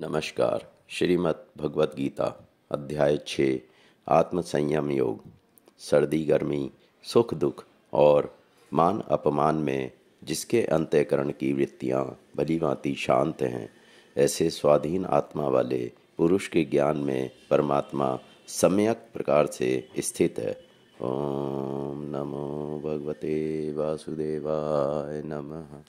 नमस्कार श्रीमद् भगवत गीता अध्याय छः आत्मसंयम योग सर्दी गर्मी सुख दुख और मान अपमान में जिसके अंत्यकरण की वृत्तियाँ भलीभांति शांत हैं ऐसे स्वाधीन आत्मा वाले पुरुष के ज्ञान में परमात्मा सम्यक प्रकार से स्थित है ओम नमो भगवते वासुदेवाय नमः